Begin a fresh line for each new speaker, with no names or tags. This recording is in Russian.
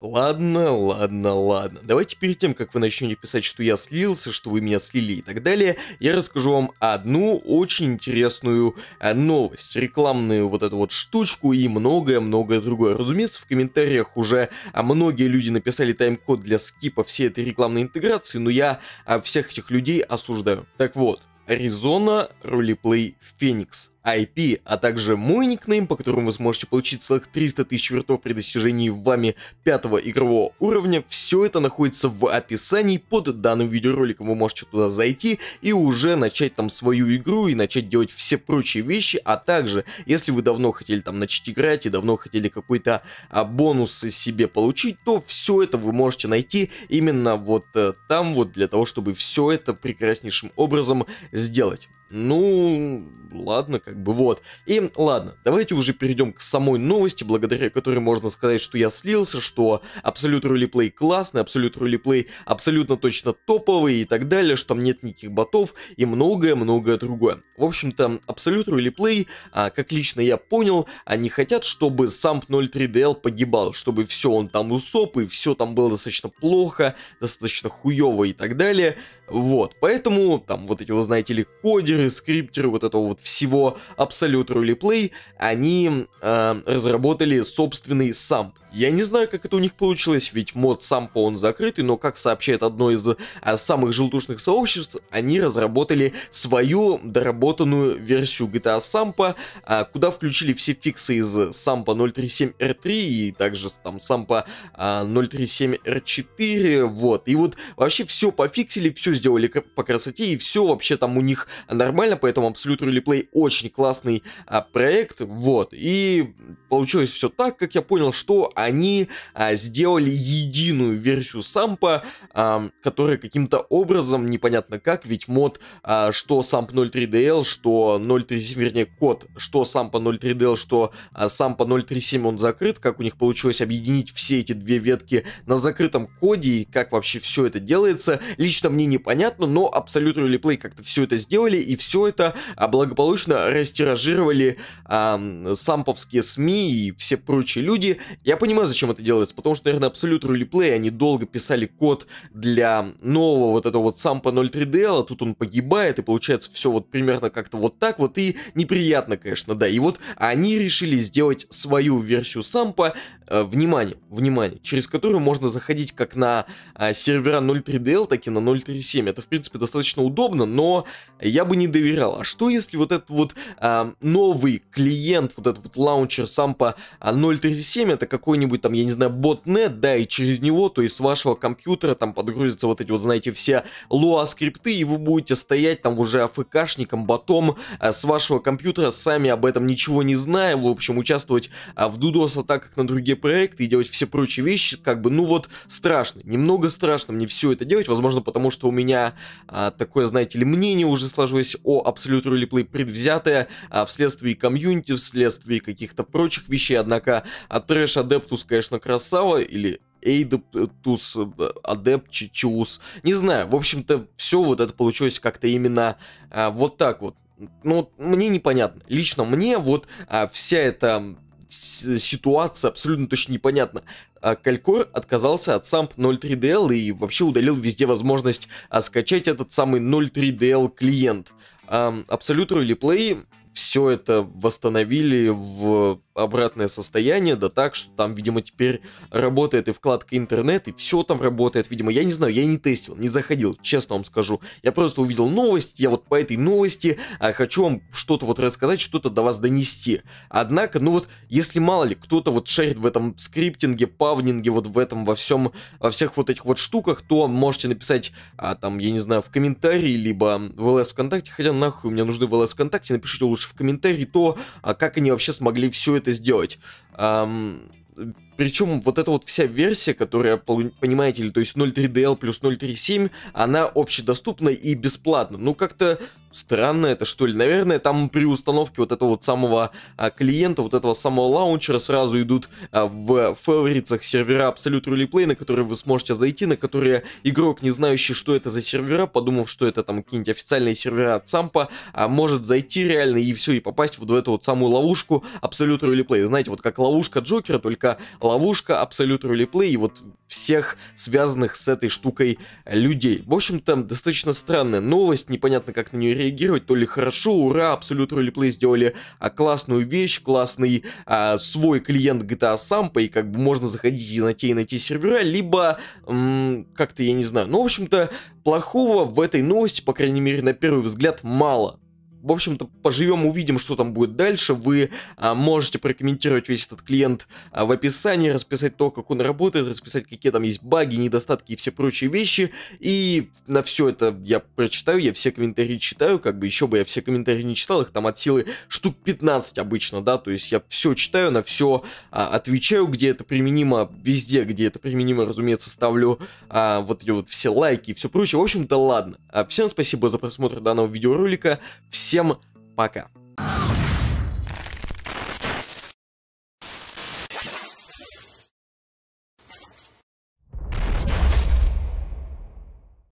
Ладно, ладно, ладно. Давайте перед тем, как вы начнете писать, что я слился, что вы меня слили и так далее, я расскажу вам одну очень интересную э, новость, рекламную вот эту вот штучку и многое-многое другое. Разумеется, в комментариях уже а, многие люди написали тайм-код для скипа всей этой рекламной интеграции, но я а, всех этих людей осуждаю. Так вот, Аризона, в Феникс. IP, а также мой никнейм, по которому вы сможете получить целых 300 тысяч вертов при достижении вами пятого игрового уровня. Все это находится в описании под данным видеороликом. Вы можете туда зайти и уже начать там свою игру и начать делать все прочие вещи, а также, если вы давно хотели там начать играть и давно хотели какой-то а, бонус себе получить, то все это вы можете найти именно вот а, там вот для того, чтобы все это прекраснейшим образом сделать. Ну, ладно, как бы вот. И ладно, давайте уже перейдем к самой новости, благодаря которой можно сказать, что я слился, что Абсолют рулиплей классный, Абсолют рулиплей абсолютно точно топовый и так далее, что там нет никаких ботов и многое-многое другое. В общем-то, Абсолют рулиплей. а, как лично я понял, они хотят, чтобы сам 03DL погибал, чтобы все он там усоп и все там было достаточно плохо, достаточно хуево и так далее. Вот, поэтому там вот эти, вы знаете ли, кодеры, скриптеры, вот этого вот всего Absolute Roleplay, они э, разработали собственный самп, я не знаю, как это у них получилось, ведь мод сам по он закрытый, но как сообщает одно из а, самых желтушных сообществ, они разработали свою доработанную версию GTA Сампа, а, куда включили все фиксы из Сампа 037R3 и также там Сампа а, 037R4, вот. И вот вообще все пофиксили, все сделали по красоте и все вообще там у них нормально, поэтому Absolute Replay очень классный а, проект, вот. И получилось все так, как я понял, что они а, сделали единую версию сампа, а, которая каким-то образом, непонятно как, ведь мод, а, что самп 0.3DL, что 03 вернее, код, что сампа 0.3DL, что а, сампа 0.37, он закрыт, как у них получилось объединить все эти две ветки на закрытом коде, и как вообще все это делается, лично мне непонятно, но Absolute Relay как-то все это сделали, и все это а, благополучно растиражировали а, самповские СМИ и все прочие люди. Я понимаю, понимаю, зачем это делается, потому что, наверное, Absolute Roleplay, они долго писали код для нового вот этого вот сампа 03 d а тут он погибает, и получается все вот примерно как-то вот так вот, и неприятно, конечно, да. И вот они решили сделать свою версию сампа, Э, внимание, внимание, через которую можно заходить как на э, сервера 0.3DL, так и на 0.3.7. Это, в принципе, достаточно удобно, но я бы не доверял. А что если вот этот вот эм, новый клиент, вот этот вот лаунчер сам по 0.3.7, э, это какой-нибудь там, я не знаю, ботнет, да, и через него, то есть с вашего компьютера там подгрузятся вот эти вот, знаете, все луа скрипты, и вы будете стоять там уже АФКшником, ботом с вашего компьютера, сами об этом ничего не зная, в общем, участвовать в дудос атаках на другие проекты и делать все прочие вещи, как бы, ну вот, страшно. Немного страшно мне все это делать, возможно, потому что у меня а, такое, знаете ли, мнение уже сложилось о Absolute Roleplay предвзятое а, вследствие комьюнити, вследствие каких-то прочих вещей, однако а, Трэш Адептус, конечно, красава, или Эйдептус, Адепт, Чиус, не знаю, в общем-то, все вот это получилось как-то именно а, вот так вот. Ну, мне непонятно. Лично мне вот а, вся эта Э, ситуация абсолютно точно непонятна. А Калькор отказался от Самп 0.3DL и вообще удалил везде возможность а, скачать этот самый 0.3DL клиент. Absolute Replay все это восстановили в обратное состояние, да так, что там, видимо, теперь работает и вкладка интернет, и все там работает, видимо, я не знаю, я не тестил, не заходил, честно вам скажу, я просто увидел новость, я вот по этой новости а, хочу вам что-то вот рассказать, что-то до вас донести, однако, ну вот, если мало ли, кто-то вот шарит в этом скриптинге, павнинге, вот в этом во всем, во всех вот этих вот штуках, то можете написать, а, там, я не знаю, в комментарии, либо в ЛС ВКонтакте, хотя нахуй мне нужны в ЛС ВКонтакте, напишите лучше в комментарии то, а, как они вообще смогли все это это сделать. Эм, причем вот эта вот вся версия, которая, понимаете ли, то есть 0.3DL плюс 0.3.7, она общедоступна и бесплатна. Ну, как-то странно это, что ли. Наверное, там при установке вот этого вот самого а, клиента, вот этого самого лаунчера сразу идут а, в фаворитах сервера Absolute Roleplay, на которые вы сможете зайти, на которые игрок, не знающий, что это за сервера, подумав, что это там какие-нибудь официальные сервера от Сампа, а, может зайти реально и все, и попасть вот в эту вот самую ловушку Absolute Roleplay. Знаете, вот как ловушка Джокера, только ловушка Absolute Roleplay и вот всех связанных с этой штукой людей. В общем-то, достаточно странная новость, непонятно, как на нее реагировать то ли хорошо, ура, Absolute Roleplay сделали а, классную вещь, классный а, свой клиент GTA Sampa, и как бы можно заходить и на те, и на те сервера, либо как-то, я не знаю, ну, в общем-то, плохого в этой новости, по крайней мере, на первый взгляд, мало в общем-то, поживем, увидим, что там будет дальше. Вы а, можете прокомментировать весь этот клиент а, в описании, расписать то, как он работает, расписать, какие там есть баги, недостатки и все прочие вещи. И на все это я прочитаю, я все комментарии читаю, как бы еще бы я все комментарии не читал, их там от силы штук 15 обычно, да, то есть я все читаю, на все а, отвечаю, где это применимо, везде, где это применимо, разумеется, ставлю а, вот эти вот все лайки и все прочее. В общем-то, ладно. А, всем спасибо за просмотр данного видеоролика. Всем Всем пока!